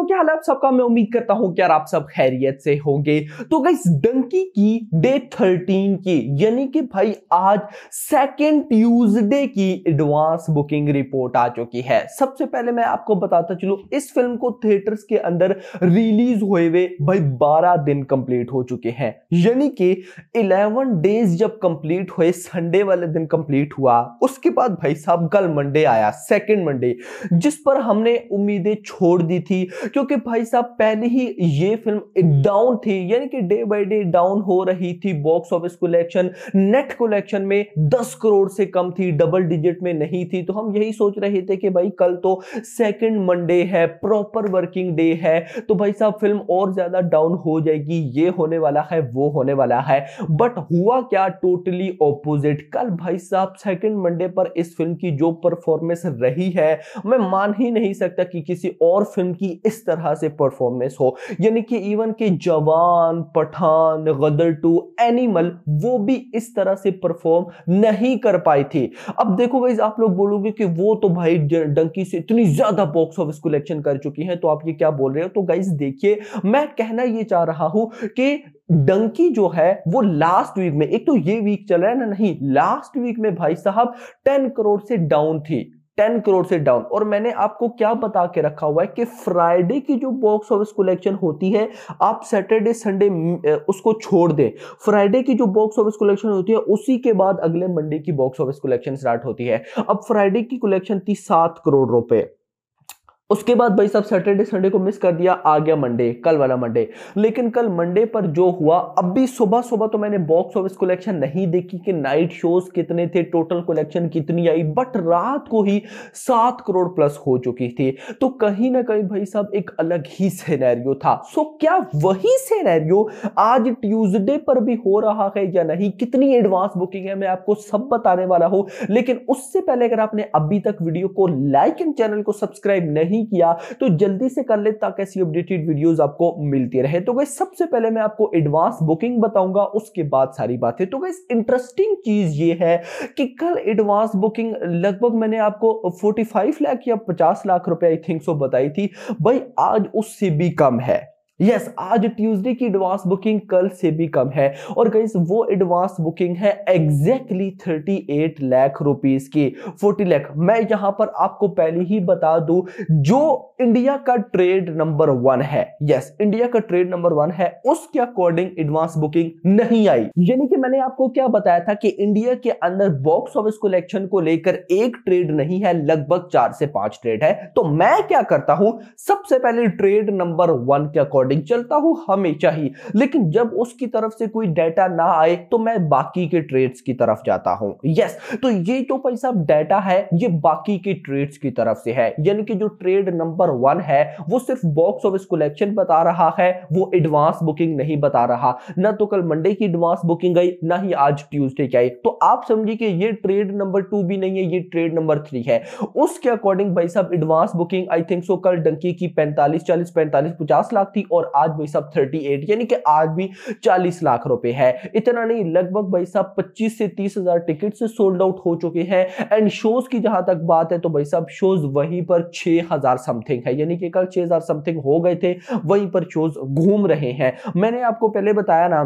दोस्तों क्या हाल आप सबका मैं उम्मीद करता हूं कि यार आप सब खैरियत से होंगे तो गाइस डंकी की डे 13 की यानी कि भाई आज सेकेंड ट्यूसडे की एडवांस बुकिंग रिपोर्ट आ चुकी है सबसे पहले मैं आपको बताता चलू इस फिल्म को थिएटर्स के अंदर रिलीज हुए हुए भाई 12 दिन कंप्लीट हो चुके हैं यानी कि 11 डेज जब कंप्लीट हुए संडे वाले दिन कंप्लीट हुआ उसके बाद भाई साहब कल मंडे आया सेकेंड मंडे जिस पर हमने उम्मीदें छोड़ दी थी क्योंकि भाई साहब पहले ही ये फिल्म डाउन थी यानी कि डे बाय डे डाउन हो रही थी box office collection net collection में 10 करोड़ से कम थी डबल डिजिट में नहीं थी तो हम यही सोच रहे थे कि भाई कल तो सेकंड मंडे है प्रॉपर वर्किंग डे है तो भाई साहब फिल्म और ज्यादा डाउन हो जाएगी ये होने वाला है वो होने वाला है बट हुआ क्या टोटली ऑपोजिट कल भाई साहब सेकेंड मंडे पर इस फिल्म की जो परफॉर्मेंस रही है मैं मान ही नहीं सकता कि किसी और फिल्म की इस तरह से परफॉर्मेंस हो यानी कि इवन के जवान पठान गदर टू एनिमल वो भी इस तरह से परफॉर्म नहीं कर पाई थी अब देखो गाइज आप लोग बोलोगे कि वो तो भाई डंकी से इतनी ज्यादा बॉक्स ऑफिस कलेक्शन कर चुकी है तो आप ये क्या बोल रहे हो तो गाइज देखिए मैं कहना ये चाह रहा हूं कि डंकी जो है वो लास्ट वीक में एक तो ये वीक चल रहा है ना नहीं लास्ट वीक में भाई साहब 10 करोड़ से डाउन थी टेन करोड़ से डाउन और मैंने आपको क्या बता के रखा हुआ है कि फ्राइडे की जो बॉक्स ऑफिस कलेक्शन होती है आप सैटरडे संडे उसको छोड़ दें फ्राइडे की जो बॉक्स ऑफिस कलेक्शन होती है उसी के बाद अगले मंडे की बॉक्स ऑफिस कलेक्शन स्टार्ट होती है अब फ्राइडे की कलेक्शन थी सात करोड़ रुपए उसके बाद भाई साहब सैटरडे संडे को मिस कर दिया आ गया मंडे कल वाला मंडे लेकिन कल मंडे पर जो हुआ अब भी सुबह सुबह तो मैंने बॉक्स ऑफिस कलेक्शन नहीं देखी कि नाइट शोज कितने थे टोटल कलेक्शन कितनी आई बट रात को ही सात करोड़ प्लस हो चुकी थी तो कहीं ना कहीं भाई साहब एक अलग ही सेनेरियो था सो क्या वही सेनेरियो आज ट्यूजडे पर भी हो रहा है या नहीं कितनी एडवांस बुकिंग है मैं आपको सब बताने वाला हूं लेकिन उससे पहले अगर आपने अभी तक वीडियो को लाइक एंड चैनल को सब्सक्राइब नहीं नहीं किया तो जल्दी से कर ले ताकि ऐसी अपडेटेड वीडियोस आपको मिलती रहे तो गई सबसे पहले मैं आपको एडवांस बुकिंग बताऊंगा उसके बाद सारी बातें तो गई इंटरेस्टिंग चीज ये है कि कल एडवांस बुकिंग लगभग मैंने आपको 45 लाख या पचास लाख रुपए आई थिंक सो बताई थी भाई आज उससे भी कम है यस yes, आज ट्यूसडे की एडवांस बुकिंग कल से भी कम है और गाइस वो एडवांस बुकिंग है exactly thirty eight lakh rupees की फोर्टी लैख मैं यहां पर आपको पहले ही बता दू जो इंडिया का ट्रेड नंबर वन है यस yes, इंडिया का ट्रेड नंबर वन है उसके अकॉर्डिंग एडवांस बुकिंग नहीं आई यानी कि मैंने आपको क्या बताया था कि इंडिया के अंदर बॉक्स ऑफिस कलेक्शन को लेकर एक ट्रेड नहीं है लगभग चार से पांच ट्रेड है तो मैं क्या करता हूं सबसे पहले ट्रेड नंबर वन के अकॉर्डिंग अकॉर्डिंग चलता हूं हमेशा ही लेकिन जब उसकी तरफ से कोई डाटा ना आए तो मैं बाकी के ट्रेड्स की तरफ जाता हूं यस तो ये जो भाई साहब डाटा है ये बाकी के ट्रेड्स की तरफ से है यानी कि जो ट्रेड नंबर वन है वो सिर्फ बॉक्स ऑफिस कलेक्शन बता रहा है वो एडवांस बुकिंग नहीं बता रहा ना तो कल मंडे की एडवांस बुकिंग आई ना ही आज ट्यूजडे की आई तो आप समझिए कि ये ट्रेड नंबर टू भी नहीं है ये ट्रेड नंबर थ्री है उसके अकॉर्डिंग भाई साहब advance booking I think so कल डंकी की पैंतालीस चालीस पैंतालीस पचास लाख थी और और आज भाई साहब थर्टी एट यानी कि आज भी चालीस लाख रुपए है इतना नहीं लगभग भाई साहब पच्चीस से तीस हजार टिकट से सोल्ड आउट हो चुके हैं एंड शोज की जहां तक बात है तो भाई साहब शोज वहीं पर छह हजार समथिंग है यानी कि कल छह हजार समथिंग हो गए थे वहीं पर शोज घूम रहे हैं मैंने आपको पहले बताया ना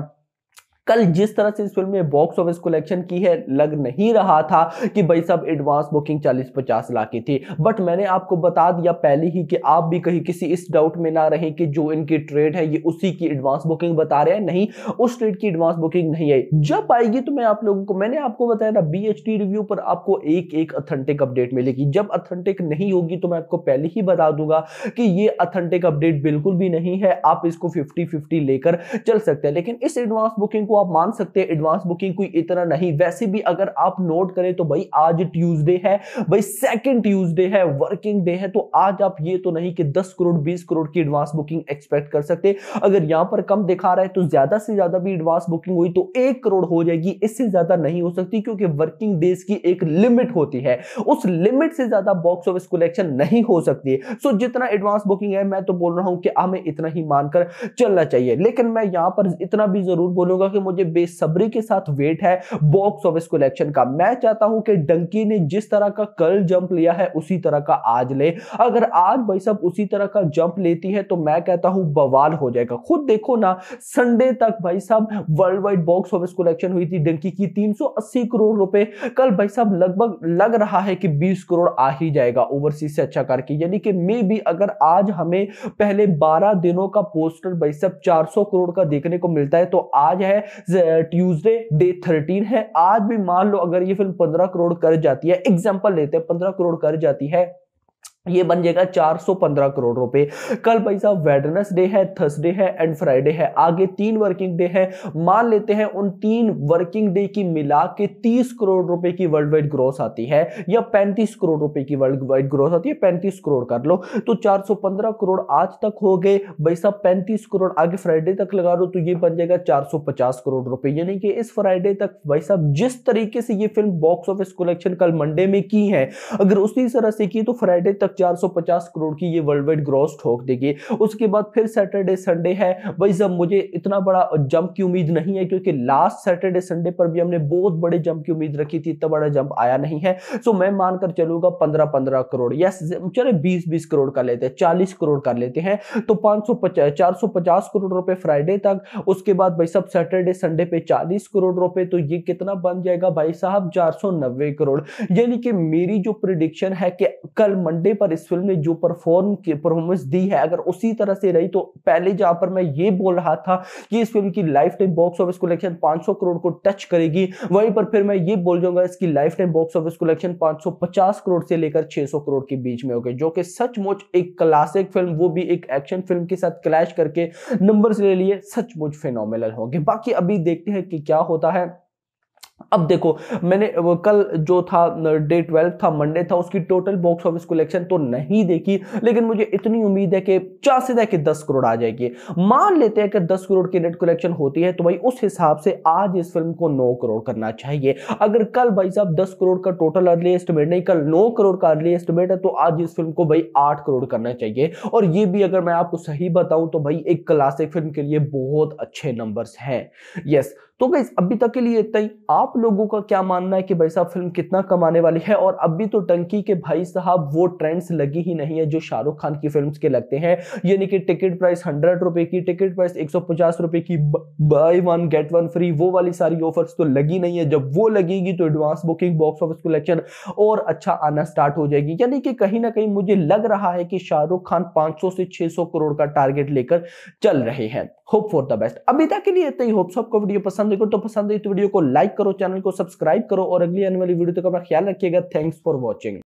कल जिस तरह से इस फिल्म ने बॉक्स ऑफिस कलेक्शन की है लग नहीं रहा था कि भाई सब एडवांस बुकिंग 40-50 लाख की थी बट मैंने आपको बता दिया पहले ही कि आप भी कहीं किसी इस डाउट में ना रहें कि जो इनकी ट्रेड है ये उसी की एडवांस बुकिंग बता रहे हैं नहीं उस ट्रेड की एडवांस बुकिंग नहीं आई जब आएगी तो मैं आप लोगों को मैंने आपको बताया ना बी रिव्यू पर आपको एक एक अथेंटिक अपडेट मिलेगी जब अथेंटिक नहीं होगी तो मैं आपको पहले ही बता दूंगा कि ये अथेंटिक अपडेट बिल्कुल भी नहीं है आप इसको फिफ्टी फिफ्टी लेकर चल सकते हैं लेकिन इस एडवांस बुकिंग को आप मान सकते हैं एडवांस बुकिंग कोई इतना नहीं वैसे भी अगर आप नोट करें तो भाई आज ट्यूजडे है भाई सेकंड ट्यूजडे है वर्किंग डे है तो आज आप ये तो नहीं कि 10 करोड़ 20 करोड़ की एडवांस बुकिंग एक्सपेक्ट कर सकते अगर यहां पर कम दिखा रहा है तो ज्यादा से ज्यादा भी एडवांस बुकिंग हुई तो एक करोड़ हो जाएगी इससे ज्यादा नहीं हो सकती क्योंकि वर्किंग डेज की एक लिमिट होती है उस लिमिट से ज्यादा बॉक्स ऑफिस कलेक्शन नहीं हो सकती सो जितना एडवांस बुकिंग है मैं तो बोल रहा हूं कि हमें इतना ही मानकर चलना चाहिए लेकिन मैं यहां पर इतना भी जरूर बोलूंगा कि मुझे बेसब्री के साथ वेट है बॉक्स ऑफिस कलेक्शन का मैं चाहता हूं कि डंकी ने जिस तरह का कल जंप लिया है उसी तरह का आज ले अगर आज भाई साहब उसी तरह का जंप लेती है तो मैं कहता हूं बवाल हो जाएगा खुद देखो ना संडे तक भाई साहब world wide box office collection हुई थी डंकी की 380 करोड़ रुपए कल भाई साहब लगभग लग रहा है कि 20 करोड़ आ ही जाएगा ओवरसीज से अच्छा करके यानी कि मे भी अगर आज हमें पहले 12 दिनों का पोस्टर भाई साहब 400 करोड़ का देखने को मिलता है तो आज है ट्यूजडे डे थर्टीन है आज भी मान लो अगर ये फिल्म पंद्रह करोड़ कर जाती है एग्जाम्पल लेते हैं पंद्रह करोड़ कर जाती है ये बन जाएगा 415 करोड़ रुपए कल भाई साहब वेडनेसडे है थर्सडे है एंड फ्राइडे है आगे तीन वर्किंग डे है मान लेते हैं उन तीन वर्किंग डे की मिला के 30 करोड़ रुपए की वर्ल्ड वाइड ग्रोथ आती है या 35 करोड़ रुपए की वर्ल्ड वाइड ग्रोथ आती है 35 करोड़ कर लो तो 415 करोड़ आज तक हो गए भाई साहब पैंतीस करोड़ आगे फ्राइडे तक लगा लो तो ये बन जाएगा चार करोड़ रुपए यानी कि इस फ्राइडे तक भाई साहब जिस तरीके से ये फिल्म बॉक्स ऑफिस कलेक्शन कल मंडे में की है अगर उसी तरह से की तो फ्राइडे तक 450 करोड़ की ये वर्ल्ड वाइड ग्रॉस ठोक देगी उसके बाद फिर सैटरडे संडे है भाई जब मुझे इतना बड़ा जंप की उम्मीद नहीं है क्योंकि लास्ट सैटरडे संडे पर भी हमने बहुत बड़े जंप की उम्मीद रखी थी इतना बड़ा जंप आया नहीं है सो मैं मानकर चलूंगा पंद्रह पंद्रह करोड़ यस चले बीस बीस करोड़ कर लेते हैं चालीस करोड़ कर लेते हैं तो पांच सौ पचास करोड़ रुपए फ्राइडे तक उसके बाद भाई सब सैटरडे संडे पे चालीस करोड़ रुपए तो ये कितना बन जाएगा भाई साहब चार करोड़ यानी कि मेरी जो प्रिडिक्शन है कि कल मंडे पर इस फिल्म ने जो परफॉर्म की परफॉर्मेंस दी है अगर उसी तरह से रही तो पहले जहां पर मैं ये बोल रहा था कि इस फिल्म की life time box office collection 500 crore को टच करेगी वहीं पर फिर मैं ये बोल जाऊंगा इसकी life time box office collection 550 crore से लेकर 600 करोड़ के बीच में हो गई जो कि सचमुच एक क्लासिक फिल्म वो भी एक एक्शन फिल्म के साथ क्लैश करके नंबर ले लिए सचमुच फिनोमिनल होंगे बाकी अभी देखते हैं कि क्या होता है अब देखो मैंने कल जो था डे ट्वेल्व था मंडे था उसकी टोटल बॉक्स ऑफिस कलेक्शन तो नहीं देखी लेकिन मुझे इतनी उम्मीद है कि चांसेस है कि दस करोड़ आ जाएगी मान लेते हैं कि दस करोड़ की नेट कलेक्शन होती है तो भाई उस हिसाब से आज इस फिल्म को नौ करोड़ करना चाहिए अगर कल भाई साहब दस करोड़ का टोटल अर्ली एस्टिमेट नहीं कल नौ करोड़ का अर्ली एस्टिमेट है तो आज इस फिल्म को भाई आठ करोड़ करना चाहिए और ये भी अगर मैं आपको सही बताऊं तो भाई एक क्लासिक फिल्म के लिए बहुत अच्छे नंबर हैं यस तो भाई अभी तक के लिए इतना ही आप आप लोगों का क्या मानना है कि भाई साहब फिल्म कितना कमाने वाली है और अभी तो टंकी के भाई साहब वो ट्रेंड्स लगी ही नहीं है जो शाहरुख खान की फिल्म्स के लगते हैं यानी कि टिकट प्राइस हंड्रेड रुपए की टिकट प्राइस एक रुपए की buy one get one free वो वाली सारी ऑफर्स तो लगी नहीं है जब वो लगेगी तो advance booking box office collection और अच्छा आना स्टार्ट हो जाएगी यानी कि कहीं ना कहीं मुझे लग रहा है कि शाहरुख खान 500 से 600 करोड़ का टारगेट लेकर चल रहे हैं होप फॉर द बेस्ट अभी तक के लिए इतना ही होप्स आपको वीडियो पसंद आई तो पसंद आई तो वीडियो को लाइक करो चैनल को सब्सक्राइब करो और अगली आने वाली वीडियो तक अपना ख्याल रखिएगा थैंक्स फॉर वॉचिंग